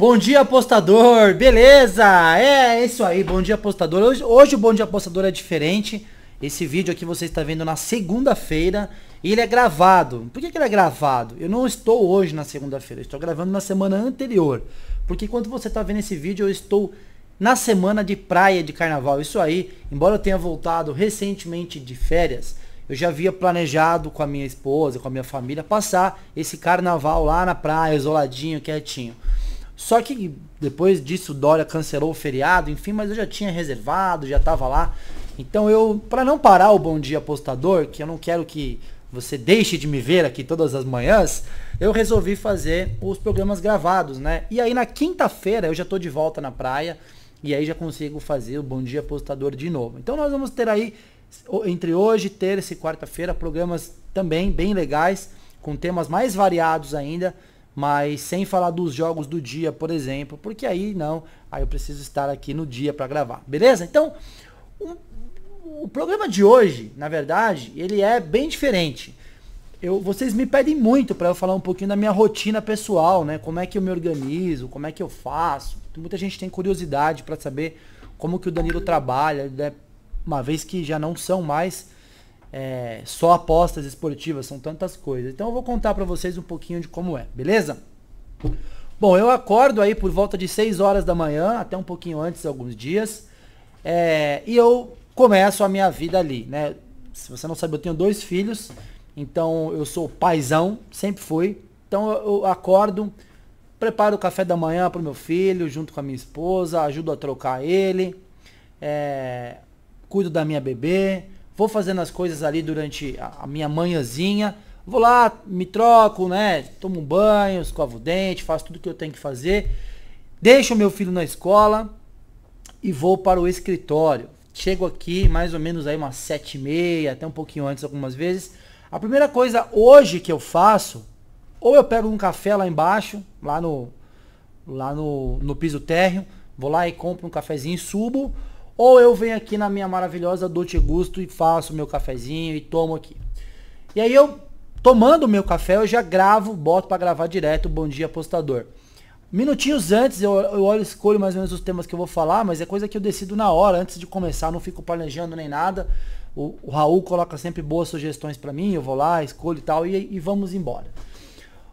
Bom dia, apostador! Beleza? É, é isso aí, bom dia, apostador. Hoje, hoje o Bom Dia Apostador é diferente. Esse vídeo aqui você está vendo na segunda-feira e ele é gravado. Por que, que, ele é gravado? Eu não estou hoje na segunda-feira, estou gravando na semana anterior. Porque quando você está vendo esse vídeo, eu estou na semana de praia de carnaval. Isso aí, embora eu tenha voltado recentemente de férias, eu já havia planejado com a minha esposa, com a minha família, passar esse carnaval lá na praia, isoladinho, quietinho. Só que depois disso Dória cancelou o feriado, enfim, mas eu já tinha reservado, já estava lá. Então eu, para não parar o Bom Dia Apostador, que eu não quero que você deixe de me ver aqui todas as manhãs, eu resolvi fazer os programas gravados, né? E aí na quinta-feira eu já estou de volta na praia e aí já consigo fazer o Bom Dia Apostador de novo. Então nós vamos ter aí entre hoje, terça e quarta-feira programas também bem legais com temas mais variados ainda mas sem falar dos jogos do dia, por exemplo, porque aí não, aí eu preciso estar aqui no dia para gravar, beleza? Então, um, o programa de hoje, na verdade, ele é bem diferente. Eu, vocês me pedem muito para eu falar um pouquinho da minha rotina pessoal, né? Como é que eu me organizo, como é que eu faço. Muita gente tem curiosidade para saber como que o Danilo trabalha, né? uma vez que já não são mais é, só apostas esportivas, são tantas coisas. Então eu vou contar para vocês um pouquinho de como é, beleza? Bom, eu acordo aí por volta de 6 horas da manhã, até um pouquinho antes, alguns dias, é, e eu começo a minha vida ali, né? Se você não sabe, eu tenho dois filhos, então eu sou paizão, sempre fui. Então eu acordo, preparo o café da manhã para meu filho, junto com a minha esposa, ajudo a trocar ele, é, cuido da minha bebê, vou fazendo as coisas ali durante a, minha manhãzinha, vou lá, me troco, né? Tomo um banho, escovo o dente, faço tudo que eu tenho que fazer, deixo meu filho na escola e vou para o escritório. Chego aqui mais ou menos aí umas sete e meia, até um pouquinho antes algumas vezes. A primeira coisa hoje que eu faço, ou eu pego um café lá embaixo, lá no lá no, no piso térreo, vou lá e compro um cafezinho e subo, ou eu venho aqui na minha maravilhosa Dolce Gusto e faço meu cafezinho e tomo aqui. E aí eu, tomando meu café, eu já gravo, boto para gravar direto Bom Dia Apostador. Minutinhos antes, eu, eu olho escolho mais ou menos os temas que eu vou falar, mas é coisa que eu decido na hora, antes de começar, não fico planejando nem nada. O, o Raul coloca sempre boas sugestões para mim, eu vou lá, escolho e tal, e, e vamos embora.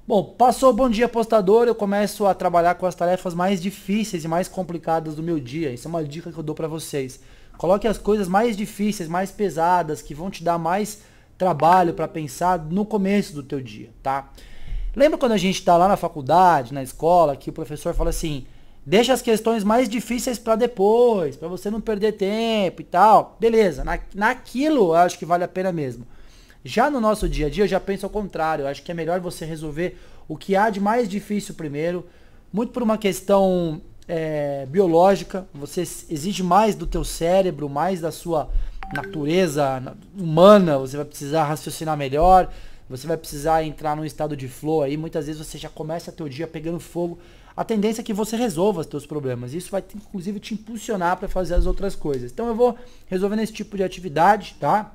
Bom, passou o bom dia apostador, eu começo a trabalhar com as tarefas mais difíceis e mais complicadas do meu dia. Isso é uma dica que eu dou para vocês. Coloque as coisas mais difíceis, mais pesadas, que vão te dar mais trabalho para pensar no começo do teu dia, tá? Lembra quando a gente está lá na faculdade, na escola, que o professor fala assim: deixa as questões mais difíceis para depois, para você não perder tempo e tal. Beleza, na, naquilo eu acho que vale a pena mesmo. Já no nosso dia a dia, eu já penso ao contrário. Eu acho que é melhor você resolver o que há de mais difícil primeiro, muito por uma questão é, biológica. Você exige mais do teu cérebro, mais da sua natureza humana. Você vai precisar raciocinar melhor. Você vai precisar entrar num estado de flow aí. Muitas vezes você já começa teu dia pegando fogo. A tendência é que você resolva os seus problemas. Isso vai, inclusive, te impulsionar para fazer as outras coisas. Então, eu vou resolvendo esse tipo de atividade, tá?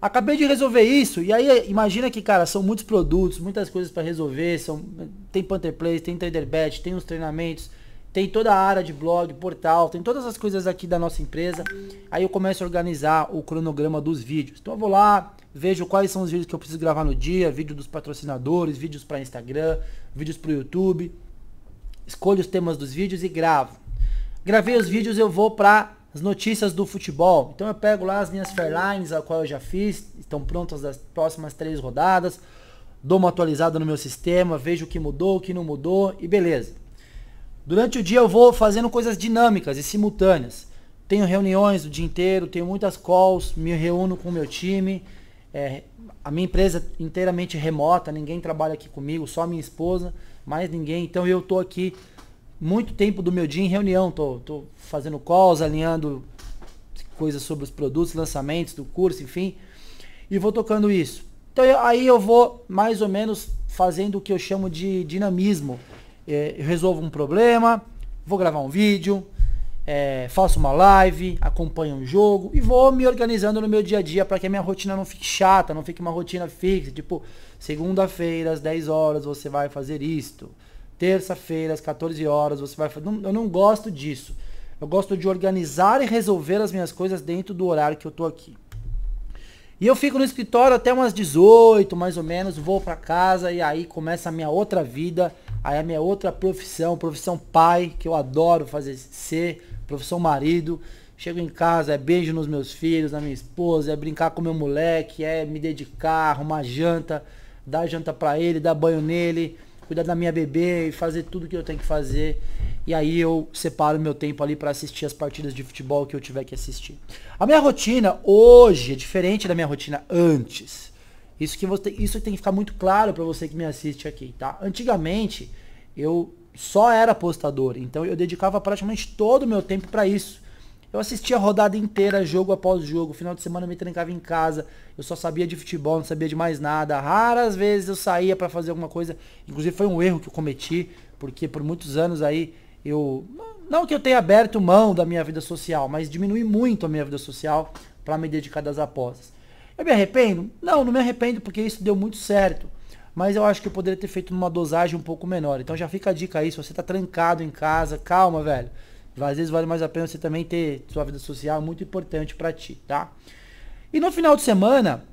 acabei de resolver isso. E aí, imagina que, cara, são muitos produtos, muitas coisas para resolver. São, tem Panther Plays, tem Trader Bet, tem os treinamentos, tem toda a área de blog, portal, tem todas as coisas aqui da nossa empresa. Aí eu começo a organizar o cronograma dos vídeos. Então eu vou lá, vejo quais são os vídeos que eu preciso gravar no dia, vídeo dos patrocinadores, vídeos para Instagram, vídeos para o YouTube. Escolho os temas dos vídeos e gravo. Gravei os vídeos, eu vou para as notícias do futebol. Então eu pego lá as minhas Fairlines, a qual eu já fiz, estão prontas as próximas três rodadas, dou uma atualizada no meu sistema, vejo o que mudou, o que não mudou e beleza. Durante o dia eu vou fazendo coisas dinâmicas e simultâneas. Tenho reuniões o dia inteiro, tenho muitas calls, me reúno com o meu time. É, a minha empresa inteiramente remota, ninguém trabalha aqui comigo, só minha esposa, mais ninguém. Então eu estou aqui muito tempo do meu dia em reunião. Tô, tô fazendo calls, alinhando coisas sobre os produtos, lançamentos do curso, enfim. E vou tocando isso. Então eu, aí eu vou mais ou menos fazendo o que eu chamo de dinamismo. É, eu resolvo um problema, vou gravar um vídeo, é, faço uma live, acompanho um jogo e vou me organizando no meu dia a dia para que a minha rotina não fique chata, não fique uma rotina fixa, tipo, segunda-feira às 10 horas você vai fazer isto terça-feira, às 14 horas, você vai fazer. Eu não gosto disso. Eu gosto de organizar e resolver as minhas coisas dentro do horário que eu tô aqui. E eu fico no escritório até umas 18, mais ou menos, vou para casa e aí começa a minha outra vida, aí a minha outra profissão, profissão pai, que eu adoro fazer ser, profissão marido. Chego em casa, é beijo nos meus filhos, na minha esposa, é brincar com meu moleque, é me dedicar, arrumar janta, dar janta para ele, dar banho nele, cuidar da minha bebê e fazer tudo que eu tenho que fazer. E aí eu separo meu tempo ali para assistir as partidas de futebol que eu tiver que assistir. A minha rotina hoje é diferente da minha rotina antes. Isso que você, isso tem que ficar muito claro para você que me assiste aqui, tá? Antigamente eu só era apostador então eu dedicava praticamente todo o meu tempo para isso. Eu assistia a rodada inteira, jogo após jogo. Final de semana eu me trancava em casa. Eu só sabia de futebol, não sabia de mais nada. Raras vezes eu saía para fazer alguma coisa. Inclusive foi um erro que eu cometi, porque por muitos anos aí eu não que eu tenha aberto mão da minha vida social, mas diminui muito a minha vida social para me dedicar das apostas. Eu me arrependo? Não, não me arrependo porque isso deu muito certo. Mas eu acho que eu poderia ter feito numa dosagem um pouco menor. Então já fica a dica aí, se você tá trancado em casa, calma, velho. Às vezes vale mais a pena você também ter sua vida social muito importante para ti, tá? E no final de semana,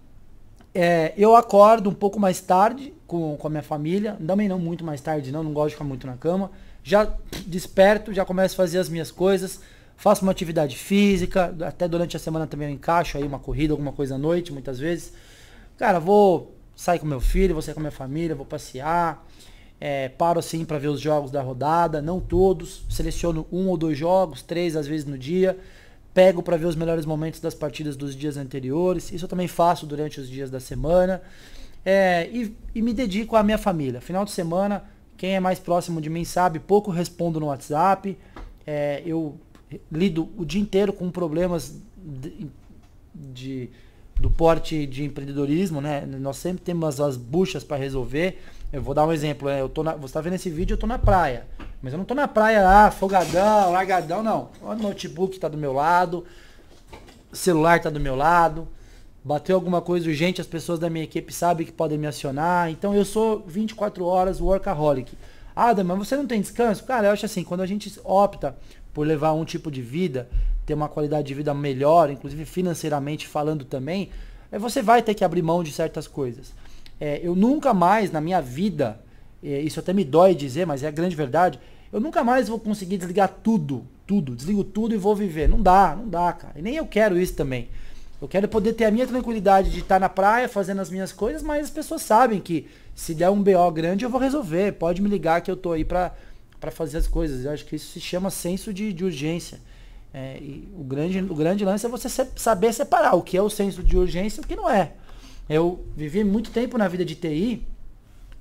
é, eu acordo um pouco mais tarde com, com a minha família. Também não muito mais tarde, não. Não gosto de ficar muito na cama. Já desperto, já começo a fazer as minhas coisas. Faço uma atividade física. Até durante a semana também eu encaixo aí uma corrida, alguma coisa à noite, muitas vezes. Cara, vou sair com meu filho, vou sair com minha família, vou passear. É, paro assim para ver os jogos da rodada, não todos, seleciono um ou dois jogos, três às vezes no dia, pego para ver os melhores momentos das partidas dos dias anteriores, isso eu também faço durante os dias da semana, é, e, e, me dedico à minha família. Final de semana, quem é mais próximo de mim sabe, pouco respondo no WhatsApp, é, eu lido o dia inteiro com problemas de, de do porte de empreendedorismo, né? Nós sempre temos as buchas para resolver. Eu vou dar um exemplo. É, eu tô na, você está vendo esse vídeo, eu estou na praia. Mas eu não estou na praia, lá, folgadão, largadão, não. O notebook está do meu lado, celular está do meu lado. Bateu alguma coisa urgente, as pessoas da minha equipe sabem que podem me acionar. Então eu sou 24 horas workaholic. Adam, mas você não tem descanso? Cara, eu acho assim, quando a gente opta por levar um tipo de vida, ter uma qualidade de vida melhor, inclusive financeiramente falando também, é, você vai ter que abrir mão de certas coisas. É, eu nunca mais na minha vida, é, isso até me dói dizer, mas é a grande verdade, eu nunca mais vou conseguir desligar tudo, tudo, desligo tudo e vou viver. Não dá, não dá, cara. E nem eu quero isso também. Eu quero poder ter a minha tranquilidade de estar na praia fazendo as minhas coisas, mas as pessoas sabem que se der um BO grande eu vou resolver. Pode me ligar que eu tô aí para fazer as coisas. Eu acho que isso se chama senso de, de urgência. É, o, grande, o grande lance é você saber separar o que é o senso de urgência e o que não é. Eu vivi muito tempo na vida de TI.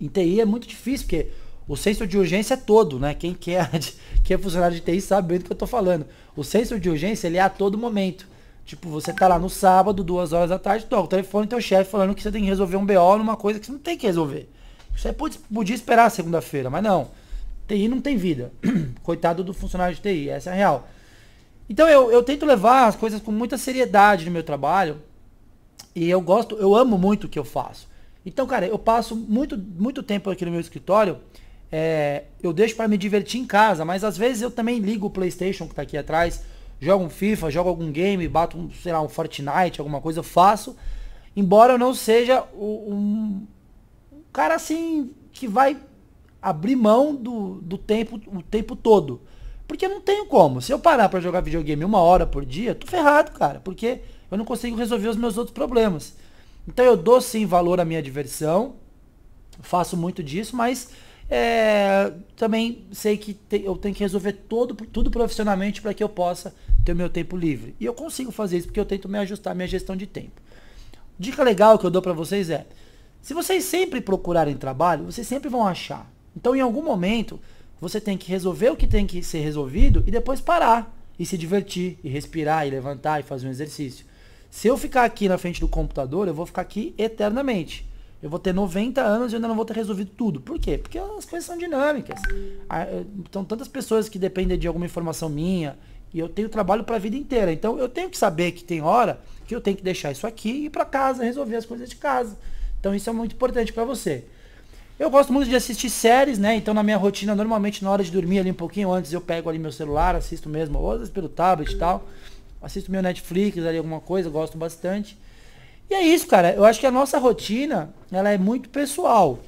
Em TI é muito difícil, porque o senso de urgência é todo, né? Quem, quer, é, é funcionário de TI sabe bem do que eu tô falando. O senso de urgência, ele é a todo momento. Tipo, você tá lá no sábado, duas horas da tarde, toca o telefone do teu chefe falando que você tem que resolver um BO numa coisa que você não tem que resolver. Você podia esperar segunda-feira, mas não. TI não tem vida. Coitado do funcionário de TI, essa é a real. Então eu, eu tento levar as coisas com muita seriedade no meu trabalho, e eu gosto, eu amo muito o que eu faço. Então, cara, eu passo muito, muito tempo aqui no meu escritório. É, eu deixo para me divertir em casa, mas às vezes eu também ligo o PlayStation que tá aqui atrás, jogo um FIFA, jogo algum game, bato, um, sei lá, um Fortnite, alguma coisa, faço. Embora eu não seja um, um cara assim que vai abrir mão do, do tempo o tempo todo. Porque eu não tenho como. Se eu parar para jogar videogame uma hora por dia, tô ferrado, cara. Porque eu não consigo resolver os meus outros problemas. Então eu dou sim valor à minha diversão. Faço muito disso, mas é, também sei que te, eu tenho que resolver todo, tudo profissionalmente para que eu possa ter o meu tempo livre. E eu consigo fazer isso porque eu tento me ajustar à minha gestão de tempo. Dica legal que eu dou para vocês é: se vocês sempre procurarem trabalho, vocês sempre vão achar. Então, em algum momento, você tem que resolver o que tem que ser resolvido e depois parar e se divertir e respirar e levantar e fazer um exercício. Se eu ficar aqui na frente do computador, eu vou ficar aqui eternamente. Eu vou ter 90 anos e ainda não vou ter resolvido tudo. Por quê? Porque as coisas são dinâmicas. Eh, então, tantas pessoas que dependem de alguma informação minha, e eu tenho trabalho para a vida inteira. Então, eu tenho que saber que tem hora que eu tenho que deixar isso aqui e ir para casa, resolver as coisas de casa. Então, isso é muito importante para você. Eu gosto muito de assistir séries, né? Então na minha rotina, normalmente na hora de dormir ali um pouquinho antes, eu pego ali meu celular, assisto mesmo, ou às vezes pelo tablet e tal. Assisto meu Netflix ali alguma coisa, gosto bastante. E é isso, cara. Eu acho que a nossa rotina, ela é muito pessoal.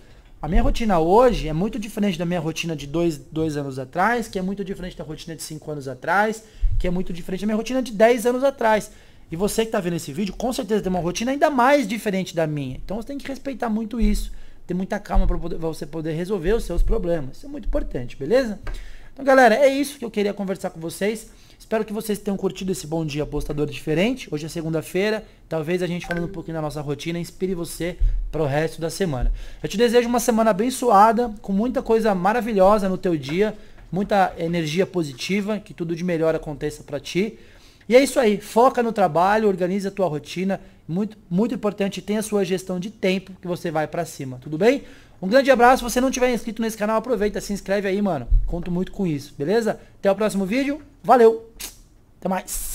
A minha rotina hoje é muito diferente da minha rotina de dois, dois anos atrás, que é muito diferente da rotina de cinco anos atrás, que é muito diferente da minha rotina de dez anos atrás. E você que está vendo esse vídeo, com certeza tem uma rotina ainda mais diferente da minha. Então você tem que respeitar muito isso ter muita calma para você poder resolver os seus problemas. Isso é muito importante, beleza? Então, galera, é isso que eu queria conversar com vocês. Espero que vocês tenham curtido esse Bom Dia Apostador diferente. Hoje é segunda-feira. Talvez a gente falando um pouquinho da nossa rotina inspire você para o resto da semana. Eu te desejo uma semana abençoada, com muita coisa maravilhosa no teu dia, muita energia positiva, que tudo de melhor aconteça para ti. E é isso aí. Foca no trabalho, organiza a tua rotina. Muito, muito importante, tem a sua gestão de tempo que você vai para cima, tudo bem? Um grande abraço. Se você não tiver inscrito nesse canal, aproveita, se inscreve aí, mano. Conto muito com isso, beleza? Até o próximo vídeo. Valeu. Até mais.